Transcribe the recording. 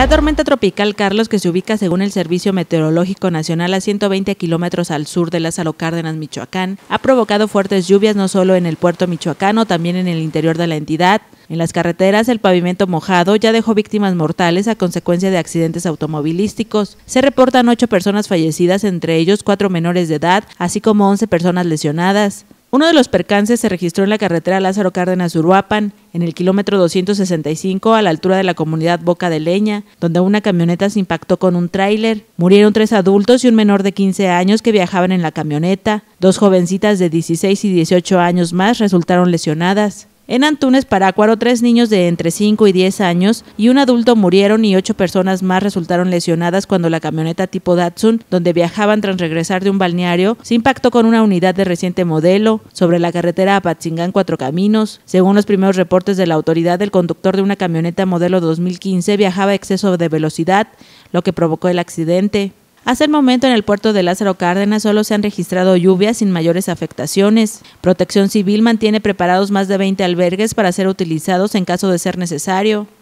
La tormenta tropical Carlos, que se ubica según el Servicio Meteorológico Nacional a 120 kilómetros al sur de las Cárdenas, Michoacán, ha provocado fuertes lluvias no solo en el puerto michoacano, también en el interior de la entidad. En las carreteras, el pavimento mojado ya dejó víctimas mortales a consecuencia de accidentes automovilísticos. Se reportan ocho personas fallecidas, entre ellos cuatro menores de edad, así como 11 personas lesionadas. Uno de los percances se registró en la carretera Lázaro Cárdenas Uruapan, en el kilómetro 265 a la altura de la comunidad Boca de Leña, donde una camioneta se impactó con un tráiler. Murieron tres adultos y un menor de 15 años que viajaban en la camioneta. Dos jovencitas de 16 y 18 años más resultaron lesionadas. En Antunes, Parácuaro, tres niños de entre 5 y 10 años y un adulto murieron y ocho personas más resultaron lesionadas cuando la camioneta tipo Datsun, donde viajaban tras regresar de un balneario, se impactó con una unidad de reciente modelo sobre la carretera Apatzingán Cuatro Caminos. Según los primeros reportes de la autoridad, el conductor de una camioneta modelo 2015 viajaba a exceso de velocidad, lo que provocó el accidente. Hasta el momento en el puerto de Lázaro Cárdenas solo se han registrado lluvias sin mayores afectaciones. Protección Civil mantiene preparados más de 20 albergues para ser utilizados en caso de ser necesario.